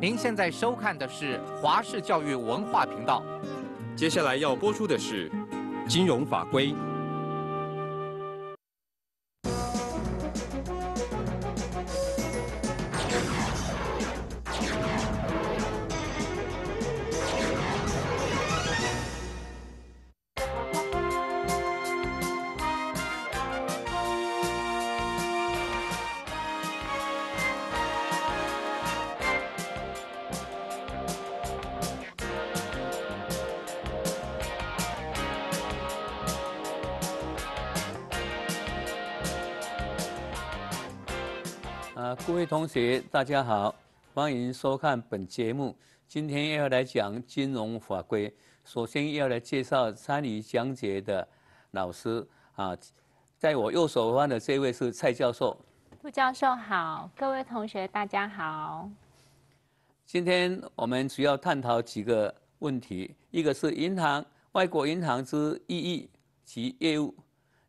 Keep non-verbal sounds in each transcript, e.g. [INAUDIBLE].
您现在收看的是华视教育文化频道，接下来要播出的是金融法规。大家好，欢迎收看本节目。今天要来讲金融法规，首先要来介绍参与讲解的老师啊，在我右手方的这位是蔡教授。杜教授好，各位同学大家好。今天我们主要探讨几个问题，一个是银行外国银行之意义及业务，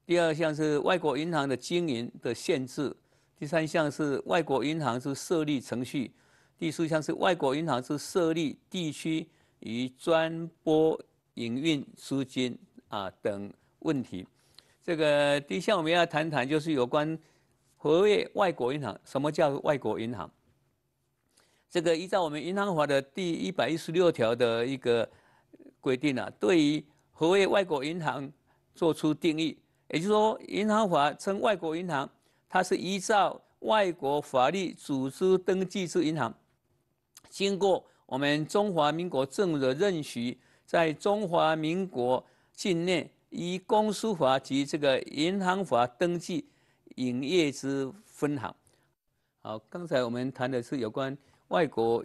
第二项是外国银行的经营的限制。第三项是外国银行之设立程序，第四项是外国银行之设立地区与专拨营运资金啊等问题。这个第一项我们要谈谈，就是有关何谓外国银行，什么叫外国银行？这个依照我们《银行法》的第一百一十六条的一个规定啊，对于何谓外国银行做出定义，也就是说，《银行法》称外国银行。它是依照外国法律组织登记之银行，经过我们中华民国政府的认许，在中华民国境内依公司法及这个银行法登记营业之分行。好，刚才我们谈的是有关外国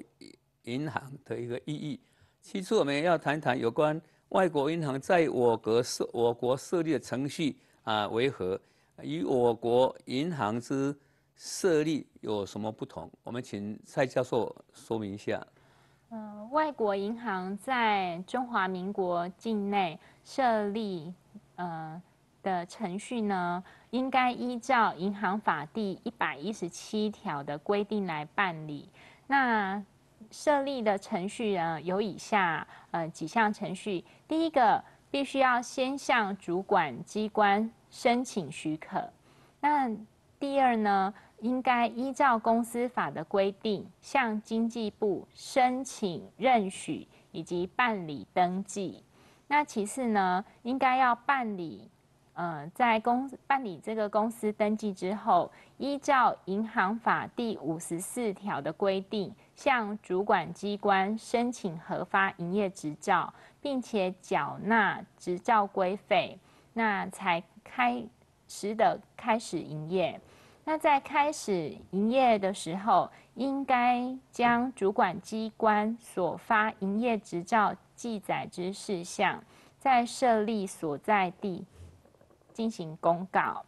银行的一个意义，其次我们要谈谈有关外国银行在我国设我国设立的程序啊为何。与我国银行之设立有什么不同？我们请蔡教授说明一下。嗯，外国银行在中华民国境内设立，呃的程序呢，应该依照《银行法》第一百一十七条的规定来办理。那设立的程序呢，有以下呃几项程序。第一个，必须要先向主管机关。申请许可，那第二呢，应该依照公司法的规定，向经济部申请认许以及办理登记。那其次呢，应该要办理，呃，在公办理这个公司登记之后，依照银行法第五十四条的规定，向主管机关申请核发营业执照，并且缴纳执照规费。那才开始的开始营业，那在开始营业的时候，应该将主管机关所发营业执照记载之事项，在设立所在地进行公告。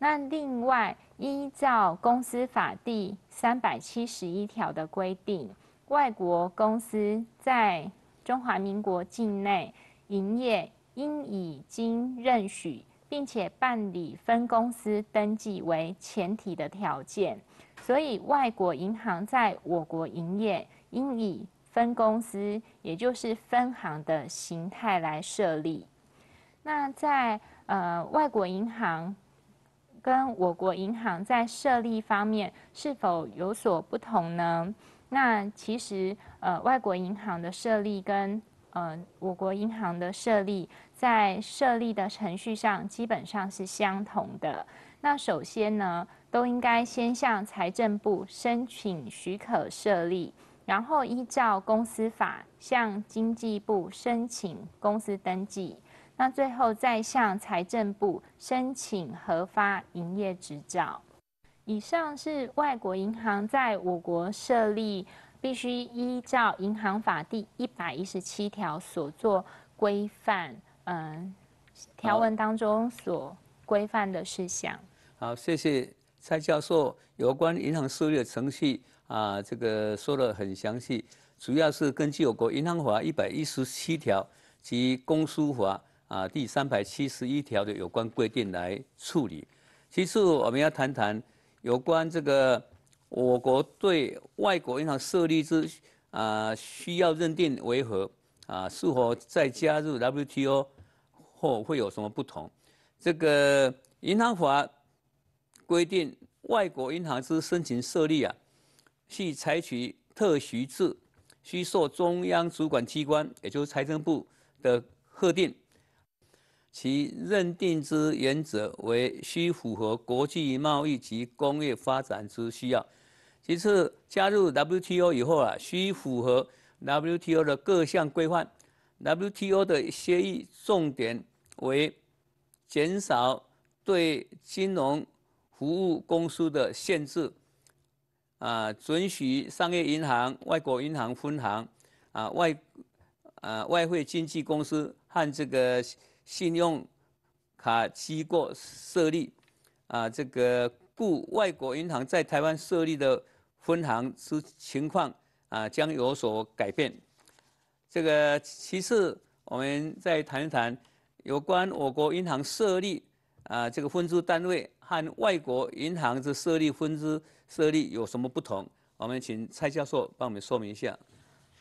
那另外依照公司法第三百七十一条的规定，外国公司在中华民国境内营业。应已经认许，并且办理分公司登记为前提的条件，所以外国银行在我国营业，应以分公司，也就是分行的形态来设立。那在呃外国银行跟我国银行在设立方面是否有所不同呢？那其实呃外国银行的设立跟嗯，我国银行的设立，在设立的程序上基本上是相同的。那首先呢，都应该先向财政部申请许可设立，然后依照公司法向经济部申请公司登记，那最后再向财政部申请核发营业执照。以上是外国银行在我国设立。必须依照《银行法》第一百一十七条所做规范，嗯，条文当中所规范的事项。好，谢谢蔡教授，有关银行设立的程序啊，这个说的很详细，主要是根据我国《银行法》一百一十七条及《公司法》啊第三百七十一条的有关规定来处理。其次，我们要谈谈有关这个。我国对外国银行设立之啊需要认定为何啊是否再加入 WTO 后会有什么不同？这个银行法规定，外国银行之申请设立啊，系采取特许制，需受中央主管机关，也就是财政部的核定。其认定之原则为需符合国际贸易及工业发展之需要。其次，加入 WTO 以后啊，需符合 WTO 的各项规范。WTO 的协议重点为减少对金融服务公司的限制，啊，准许商业银行、外国银行分行、啊外啊外汇经纪公司和这个信用卡机构设立，啊，这个故外国银行在台湾设立的。分行之情况啊，将有所改变。这个其次，我们再谈一谈有关我国银行设立啊这个分支单位和外国银行之设立分支设立有什么不同？我们请蔡教授帮我们说明一下。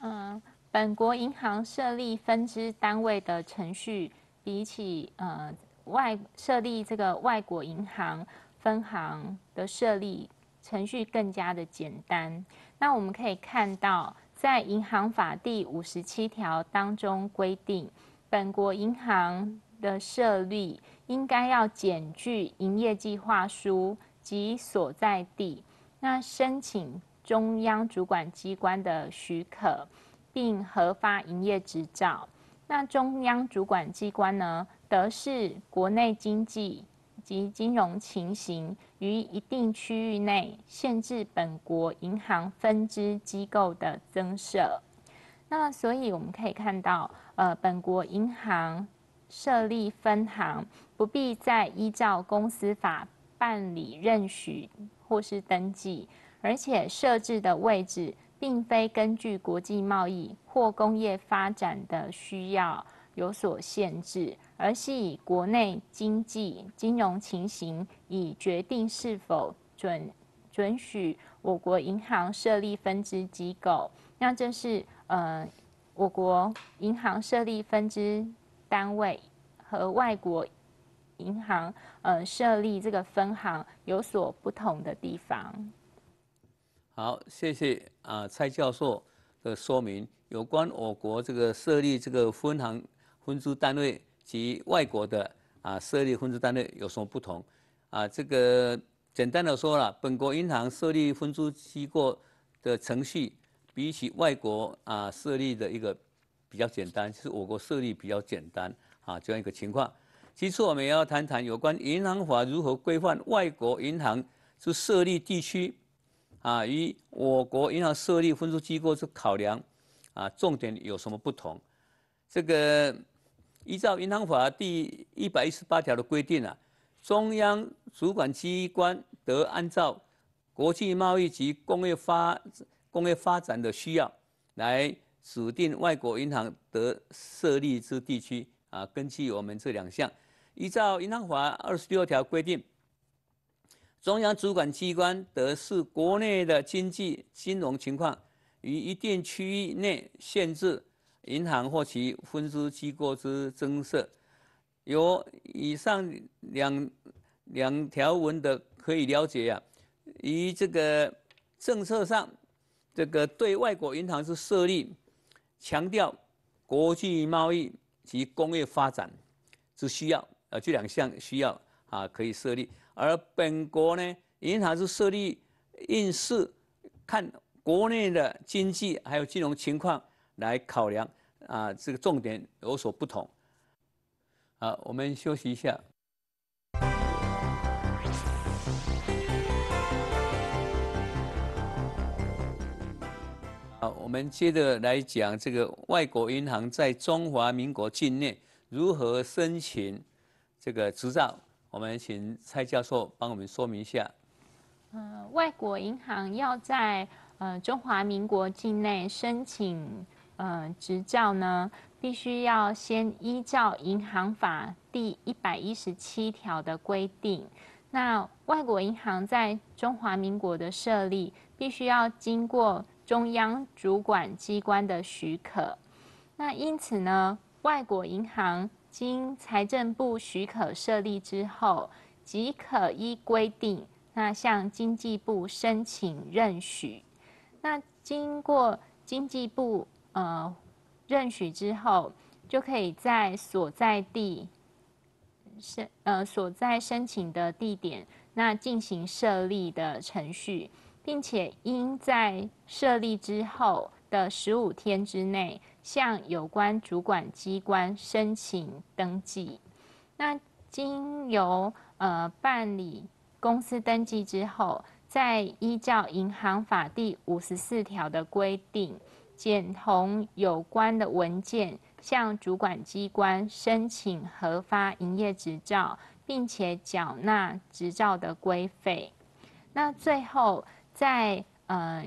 嗯，本国银行设立分支单位的程序，比起呃外设立这个外国银行分行的设立。程序更加的简单。那我们可以看到，在《银行法》第五十七条当中规定，本国银行的设立应该要检具营业计划书及所在地，那申请中央主管机关的许可，并核发营业执照。那中央主管机关呢，得是国内经济。及金融情形于一定区域内限制本国银行分支机构的增设。那所以我们可以看到，呃，本国银行设立分行不必再依照公司法办理认许或是登记，而且设置的位置并非根据国际贸易或工业发展的需要有所限制。而是以国内经济金融情形，以决定是否准准许我国银行设立分支机构。那这是呃，我国银行设立分支单位和外国银行呃设立这个分行有所不同的地方。好，谢谢啊蔡教授的说明，有关我国这个设立这个分行分支单位，及外国的啊设立分支单位有什么不同？啊，这个简单的说了，本国银行设立分支机构的程序，比起外国啊设立的一个比较简单，就是我国设立比较简单啊这样一个情况。其次，我们也要谈谈有关银行法如何规范外国银行是设立地区啊与我国银行设立分支机构是考量啊重点有什么不同？这个。依照《银行法》第一百一十八条的规定啊，中央主管机关得按照国际贸易及工业发工业发展的需要，来指定外国银行得设立之地区啊。根据我们这两项，依照《银行法》二十六条规定，中央主管机关得视国内的经济金融情况，于一定区域内限制。银行或其分支机构之增设，由以上两两条文的可以了解呀。以这个政策上，这个对外国银行是设立，强调国际贸易及工业发展之需要，呃，这两项需要啊可以设立。而本国呢，银行是设立应是看国内的经济还有金融情况。来考量啊，这个重点有所不同。好，我们休息一下。好，我们接着来讲这个外国银行在中华民国境内如何申请这个执照。我们请蔡教授帮我们说明一下。嗯，外国银行要在呃中华民国境内申请。呃，执照呢，必须要先依照《银行法》第一百一十七条的规定。那外国银行在中华民国的设立，必须要经过中央主管机关的许可。那因此呢，外国银行经财政部许可设立之后，即可依规定，那向经济部申请认许。那经过经济部。呃，认许之后就可以在所在地申呃所在申请的地点那进行设立的程序，并且应在设立之后的十五天之内向有关主管机关申请登记。那经由呃办理公司登记之后，再依照《银行法》第五十四条的规定。检同有关的文件，向主管机关申请核发营业执照，并且缴纳执照的规费。那最后，在呃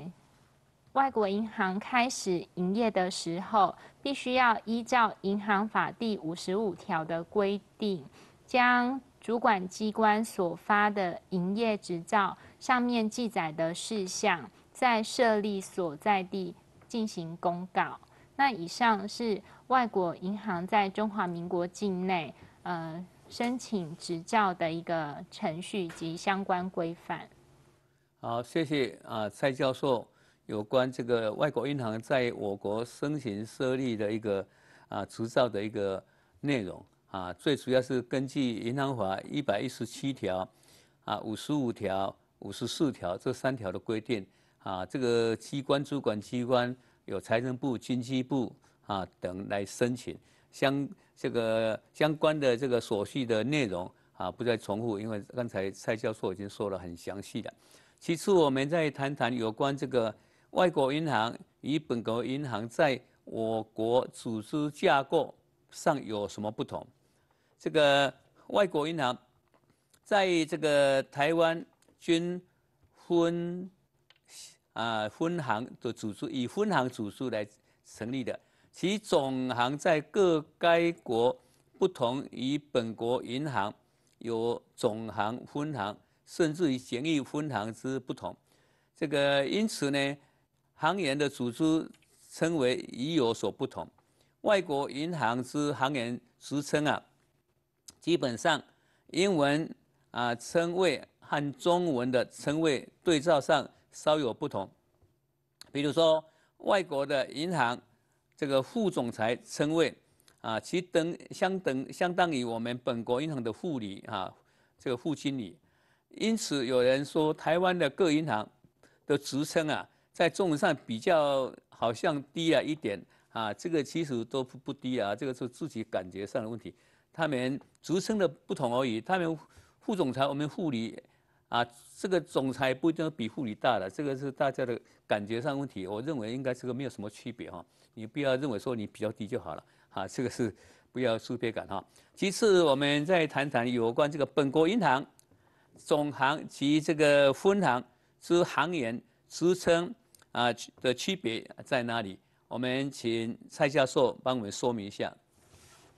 外国银行开始营业的时候，必须要依照《银行法》第五十五条的规定，将主管机关所发的营业执照上面记载的事项，在设立所在地。进行公告。那以上是外国银行在中华民国境内呃申请执照的一个程序及相关规范。好，谢谢啊，蔡教授有关这个外国银行在我国申请设立的一个啊执照的一个内容啊，最主要是根据《银行法》一百一十七条、啊五十五条、五十四条这三条的规定。啊，这个机关主管机关有财政部、经济部啊等来申请相这个相关的这个所需的内容啊，不再重复，因为刚才蔡教授已经说了很详细的。其次，我们再谈谈有关这个外国银行与本国银行在我国组织架构上有什么不同。这个外国银行在这个台湾均分。啊，分行的组织以分行组织来成立的，其总行在各该国不同于本国银行有总行、分行，甚至于简易分行之不同。这个因此呢，行员的组织称为已有所不同。外国银行之行员职称啊，基本上英文啊称谓和中文的称谓对照上。稍有不同，比如说外国的银行这个副总裁称谓，啊，其等相等相当于我们本国银行的副理啊，这个副经理。因此有人说台湾的各银行的职称啊，在中文上比较好像低了一点啊，这个其实都不不低啊，这个是自己感觉上的问题，他们职称的不同而已。他们副总裁，我们副理。啊，这个总裁不一定比护理大的，这个是大家的感觉上问题。我认为应该这个没有什么区别哈，你不要认为说你比较低就好了。啊，这个是不要输别感哈。其次，我们再谈谈有关这个本国银行总行及这个分行之行员职称啊的区别在哪里？我们请蔡教授帮我们说明一下。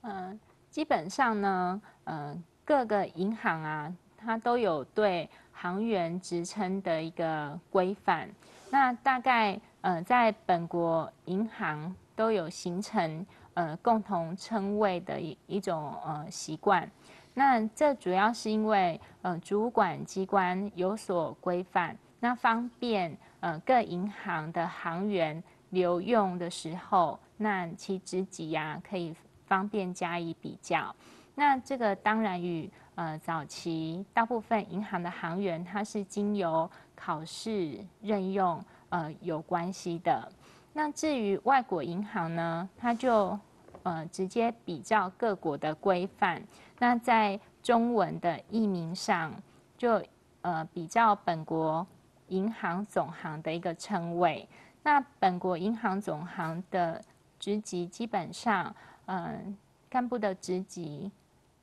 嗯，基本上呢，嗯，各个银行啊，它都有对。行员职称的一个规范，那大概呃在本国银行都有形成呃共同称谓的一一种呃习惯，那这主要是因为呃主管机关有所规范，那方便呃各银行的行员留用的时候，那其职级呀可以方便加以比较，那这个当然与。呃，早期大部分银行的行员，他是经由考试任用，呃，有关系的。那至于外国银行呢，它就呃直接比较各国的规范。那在中文的译名上，就呃比较本国银行总行的一个称谓。那本国银行总行的职级，基本上嗯干部的职级。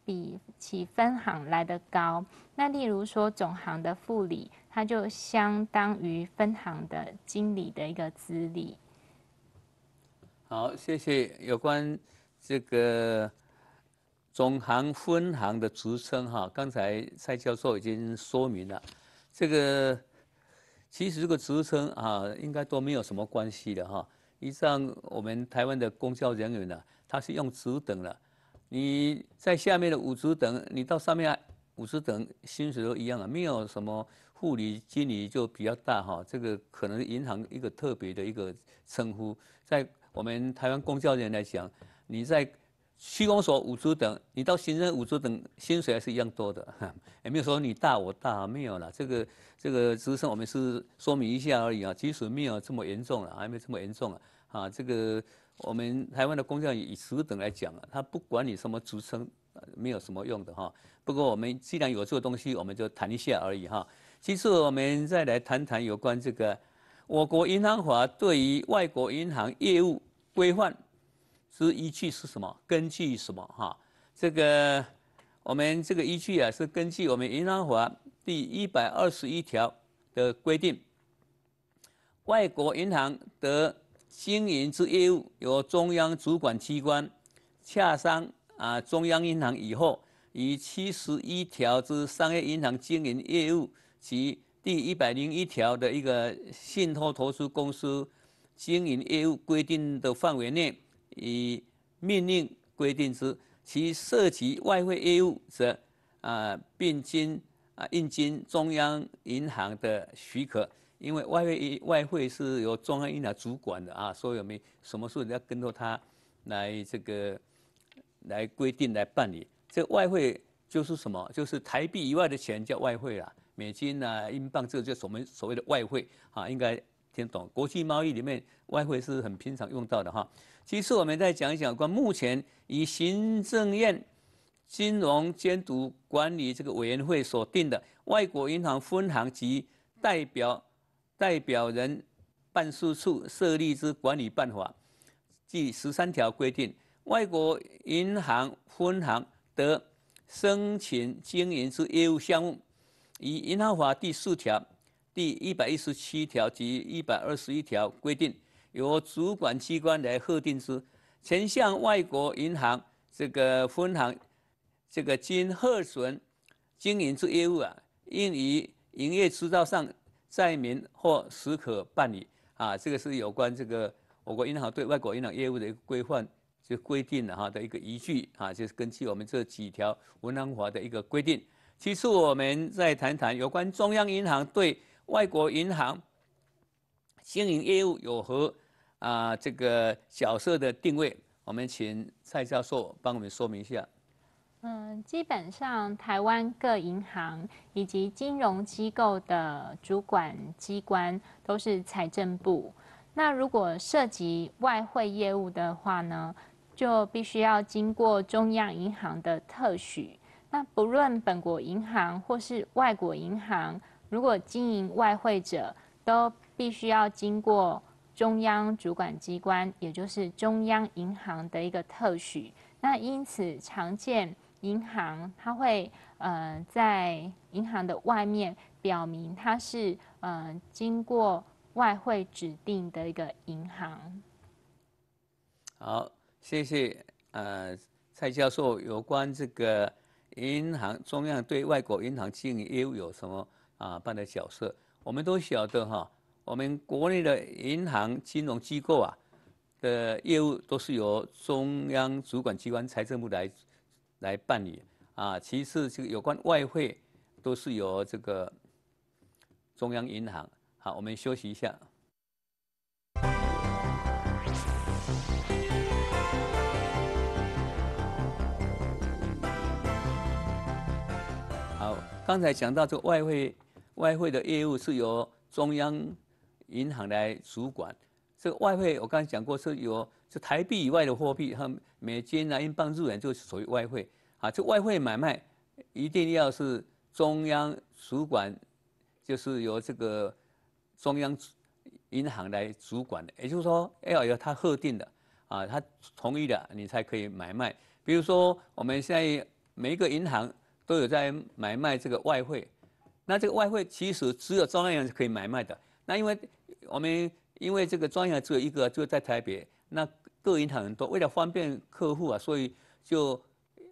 比起分行来的高，那例如说总行的副理，他就相当于分行的经理的一个资历。好，谢谢有关这个总行、分行的职称哈，刚才蔡教授已经说明了，这个其实这个职称啊，应该都没有什么关系的哈。以上我们台湾的公交人员呢，他是用职等了。你在下面的五职等，你到上面五职等薪水都一样啊，没有什么护理经理就比较大哈。这个可能银行一个特别的一个称呼，在我们台湾公交人来讲，你在区公所五职等，你到行政五职等薪水还是一样多的，[LAUGHS] 也没有说你大我大，没有了。这个这个职称我们是说明一下而已啊，即使没有这么严重了，还没这么严重了啊，这个。我们台湾的工匠以职等来讲啊，他不管你什么职称，没有什么用的哈。不过我们既然有这个东西，我们就谈一下而已哈。其次，我们再来谈谈有关这个我国银行法对于外国银行业务规范之依据是什么？根据什么哈？这个我们这个依据啊，是根据我们银行法第一百二十一条的规定，外国银行的。经营之业务由中央主管机关洽商啊，中央银行以后，以七十一条之商业银行经营业务及第一百零一条的一个信托投资公司经营业务规定的范围内，以命令规定之。其涉及外汇业务，则啊，并经啊应经中央银行的许可。因为外汇外汇是由中央银行主管的啊，所以我们什么时候要跟着他来这个来规定来办理。这外汇就是什么？就是台币以外的钱叫外汇啦，美金呐、英镑，这个就我们所谓的外汇啊，应该听懂。国际贸易里面，外汇是很平常用到的哈。其次，我们再讲一讲关目前以行政院金融监督管理这个委员会所定的外国银行分行及代表。代表人办事处设立之管理办法，第十三条规定，外国银行分行得申请经营之业务项目，以银行法第四条、第一百一十七条及一百二十一条规定，由主管机关来核定之。前向外国银行这个分行这个经核准经营之业务啊，应于营业执照上。载明或许可办理啊，这个是有关这个我国银行对外国银行业务的一个规范，就规定的哈的一个依据啊，就是根据我们这几条《文行法》的一个规定。其次，我们再谈谈有关中央银行对外国银行经营业务有何啊这个角色的定位。我们请蔡教授帮我们说明一下。嗯，基本上台湾各银行以及金融机构的主管机关都是财政部。那如果涉及外汇业务的话呢，就必须要经过中央银行的特许。那不论本国银行或是外国银行，如果经营外汇者，都必须要经过中央主管机关，也就是中央银行的一个特许。那因此，常见。银行它会，呃，在银行的外面表明它是，呃，经过外汇指定的一个银行。好，谢谢，呃，蔡教授有关这个银行中央对外国银行经营业务有什么啊，扮的角色？我们都晓得哈，我们国内的银行金融机构啊的业务都是由中央主管机关财政部来。来办理啊，其次这个有关外汇都是由这个中央银行好，我们休息一下。好，刚才讲到这外汇，外汇的业务是由中央银行来主管。这个外汇，我刚才讲过，是有这台币以外的货币，和美金啊、英镑、日元，就属于外汇啊。这外汇买卖一定要是中央主管，就是由这个中央银行来主管的，也就是说，要有他核定的啊，他同意的，你才可以买卖。比如说，我们现在每一个银行都有在买卖这个外汇，那这个外汇其实只有中央银行是可以买卖的。那因为我们。因为这个庄银只有一个，就在台北。那各银行很多，为了方便客户啊，所以就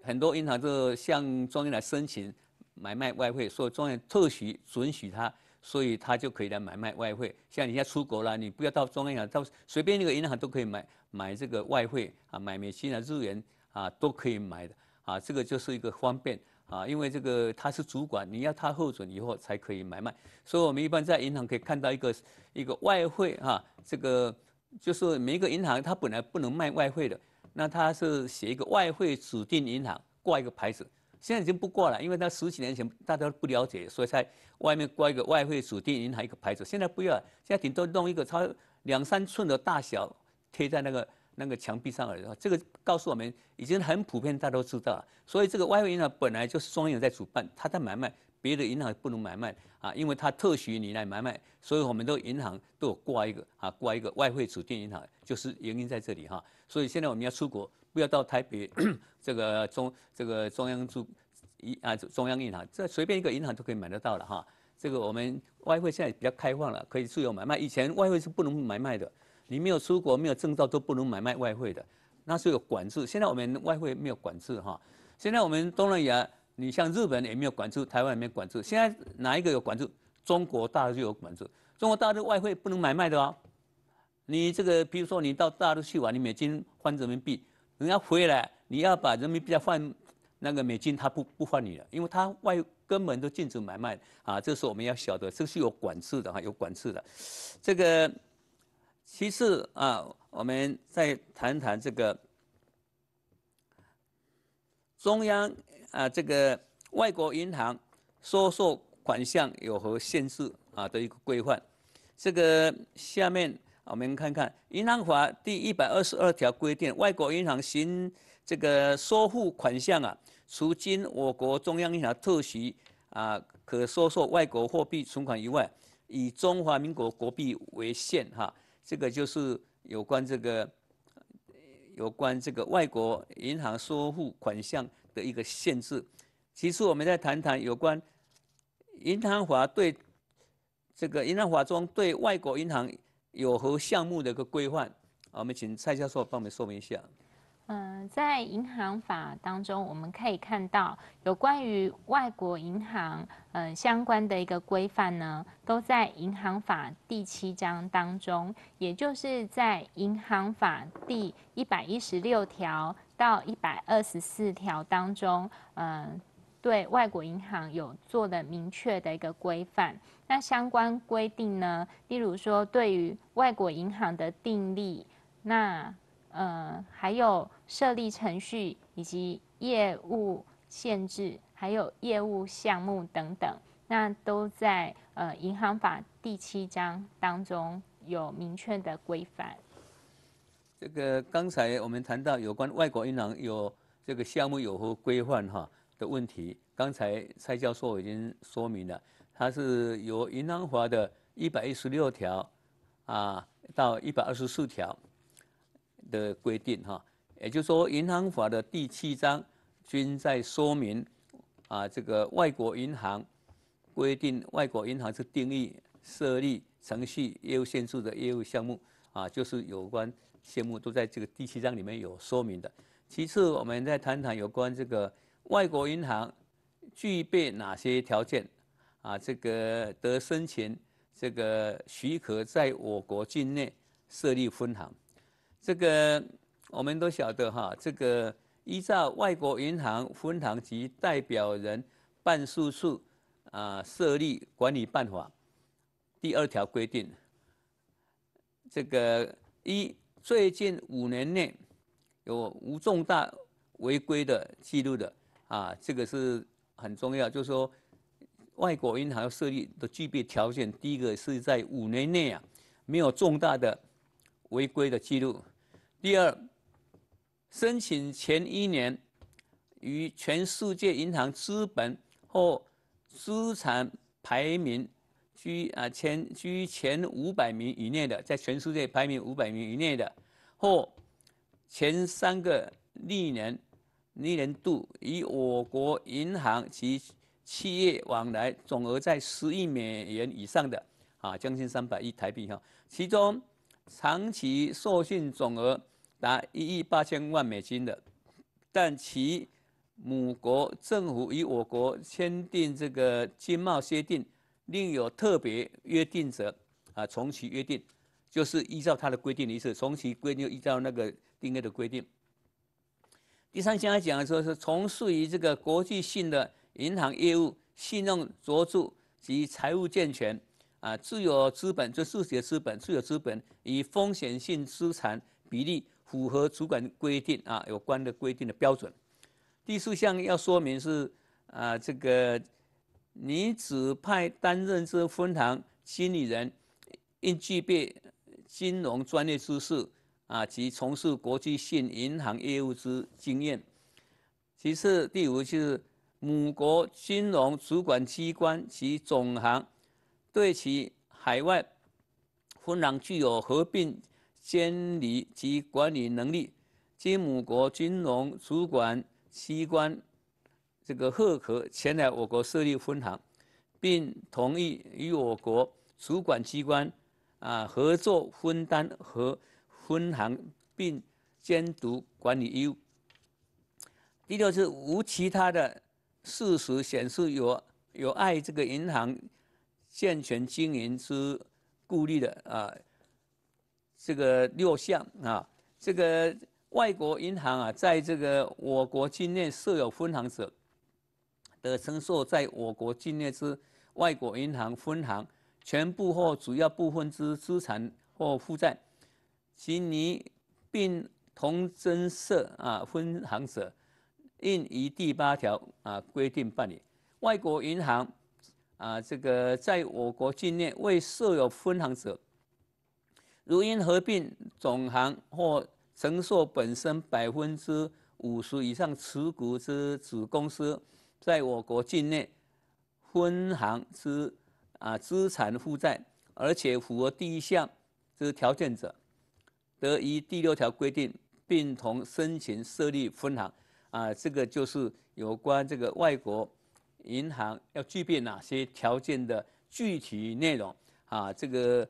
很多银行就向庄银来申请买卖外汇，所以庄银特许准许他，所以他就可以来买卖外汇。像你现在出国了，你不要到庄银行，到随便一个银行都可以买买这个外汇啊，买美金啊、日元啊，都可以买的啊。这个就是一个方便。啊，因为这个他是主管，你要他核准以后才可以买卖。所以，我们一般在银行可以看到一个一个外汇哈，这个就是每一个银行它本来不能卖外汇的，那它是写一个外汇指定银行挂一个牌子。现在已经不挂了，因为它十几年前大家不了解，所以在外面挂一个外汇指定银行一个牌子。现在不要，现在顶多弄一个它两三寸的大小贴在那个。那个墙壁上而已啊，这个告诉我们已经很普遍，大家都知道了。所以这个外汇银行本来就是中央在主办，它在买卖别的银行不能买卖啊，因为它特许你来买卖，所以我们都银行都有挂一个啊，挂一个外汇指定银行，就是原因在这里哈。所以现在我们要出国，不要到台北 [COUGHS] 这个中这个中央驻银啊中央银行，这随便一个银行都可以买得到了哈。这个我们外汇现在比较开放了，可以自由买卖，以前外汇是不能买卖的。你没有出国，没有证照都不能买卖外汇的，那是有管制。现在我们外汇没有管制哈。现在我们东南亚，你像日本也没有管制，台湾也没有管制。现在哪一个有管制？中国大陆有管制。中国大陆外汇不能买卖的哦。你这个，比如说你到大陆去玩，你美金换人民币，人家回来你要把人民币再换那个美金，他不不换你了，因为他外根本都禁止买卖啊。这是我们要晓得，这是有管制的哈，有管制的，这个。其次啊，我们再谈谈这个中央啊，这个外国银行收受款项有何限制啊的一个规范。这个下面我们看看《银行法》第一百二十二条规定，外国银行行这个收付款项啊，除经我国中央银行特许啊，可收受外国货币存款以外，以中华民国国币为限哈。这个就是有关这个有关这个外国银行收付款项的一个限制。其次，我们再谈谈有关银行法对这个银行法中对外国银行有何项目的一个规范。我们请蔡教授帮我们说明一下。嗯，在银行法当中，我们可以看到有关于外国银行嗯相关的一个规范呢，都在银行法第七章当中，也就是在银行法第一百一十六条到一百二十四条当中，嗯，对外国银行有做的明确的一个规范。那相关规定呢，例如说对于外国银行的订立，那呃，还有设立程序以及业务限制，还有业务项目等等，那都在呃《银行法》第七章当中有明确的规范。这个刚才我们谈到有关外国银行有这个项目有何规范哈的问题，刚才蔡教授已经说明了，它是由银行法》的一百一十六条啊到一百二十四条。的规定哈，也就是说，银行法的第七章均在说明啊，这个外国银行规定外国银行是定义、设立程序、业务限制的业务项目啊，就是有关项目都在这个第七章里面有说明的。其次，我们再谈谈有关这个外国银行具备哪些条件啊，这个得申请这个许可在我国境内设立分行。这个我们都晓得哈，这个依照外国银行分行及代表人办事处啊设立管理办法第二条规定，这个一最近五年内有无重大违规的记录的啊，这个是很重要，就是说外国银行要设立的具备条件，第一个是在五年内啊没有重大的违规的记录。第二，申请前一年，与全世界银行资本或资产排名居啊前居前五百名以内的，在全世界排名五百名以内的，或前三个历年历年度与我国银行及企业往来总额在十亿美元以上的啊，将近三百亿台币哈，其中长期授信总额。达一亿八千万美金的，但其母国政府与我国签订这个经贸协定，另有特别约定者，啊，从其约定，就是依照它的规定的意思，从其规定依照那个订约的规定。第三项来讲，说是从事于这个国际性的银行业务，信用卓著及财务健全，啊，自有资本就自己的资本，自有资本与风险性资产比例。符合主管规定啊，有关的规定的标准。第四项要说明是啊，这个你指派担任这分行经理人应具备金融专业知识啊及从事国际性银行业务之经验。其次，第五就是母国金融主管机关及总行对其海外分行具有合并。监理及管理能力，经姆国金融主管机关这个贺可前来我国设立分行，并同意与我国主管机关啊合作分担和分行并监督管理义务。第六是无其他的事实显示有有碍这个银行健全经营之顾虑的啊。这个六项啊，这个外国银行啊，在这个我国境内设有分行者，的承受在我国境内之外国银行分行全部或主要部分之资产或负债，及拟并同增设啊分行者，应以第八条啊规定办理。外国银行啊，这个在我国境内未设有分行者。如因合并总行或承受本身百分之五十以上持股之子公司，在我国境内分行之啊资产负债，而且符合第一项之条件者，得依第六条规定，并同申请设立分行。啊，这个就是有关这个外国银行要具备哪些条件的具体内容。啊，这个。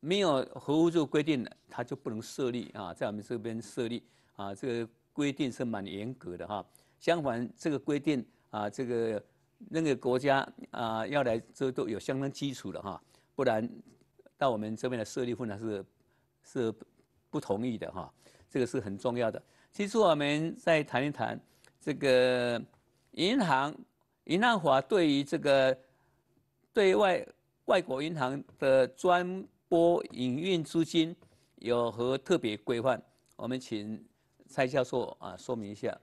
没有核武就规定的，它就不能设立啊，在我们这边设立啊，这个规定是蛮严格的哈。相反，这个规定啊，这个那个国家啊，要来这都有相当基础的哈，不然到我们这边来设立困难是是不同意的哈。这个是很重要的。其次，我们再谈一谈这个银行，银行华对于这个对外外国银行的专。播营运资金有何特别规范？我们请蔡教授啊说明一下。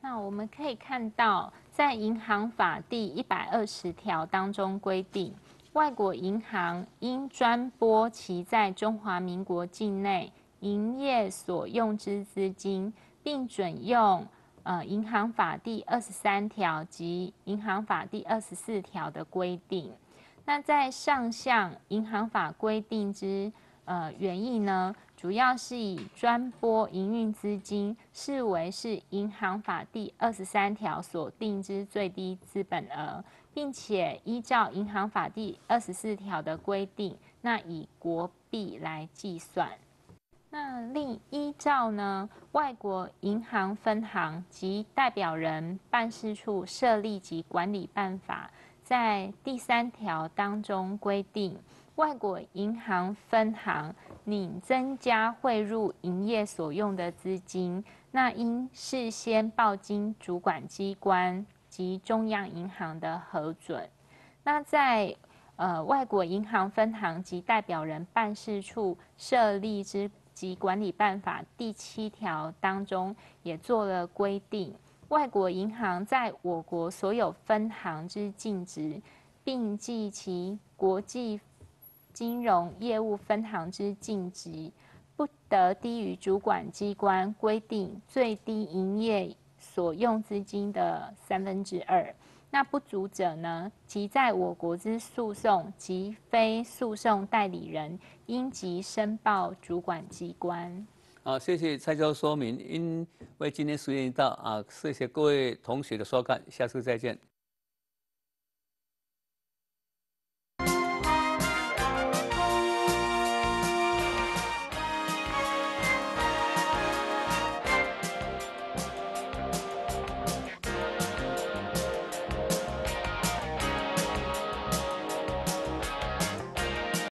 那我们可以看到，在《银行法》第一百二十条当中规定，外国银行应专拨其在中华民国境内营业所用之资金，并准用《呃银行法》第二十三条及《银行法》第二十四条的规定。那在上项银行法规定之呃原意呢，主要是以专拨营运资金视为是银行法第二十三条所定之最低资本额，并且依照银行法第二十四条的规定，那以国币来计算。那另依照呢外国银行分行及代表人办事处设立及管理办法。在第三条当中规定，外国银行分行拟增加汇入营业所用的资金，那应事先报经主管机关及中央银行的核准。那在呃外国银行分行及代表人办事处设立之及管理办法第七条当中也做了规定。外国银行在我国所有分行之净值，并计其国际金融业务分行之净值，不得低于主管机关规定最低营业所用资金的三分之二。那不足者呢，即在我国之诉讼及非诉讼代理人应即申报主管机关。好，谢谢蔡教授说明，因为今天时间已到啊，谢谢各位同学的收看，下次再见。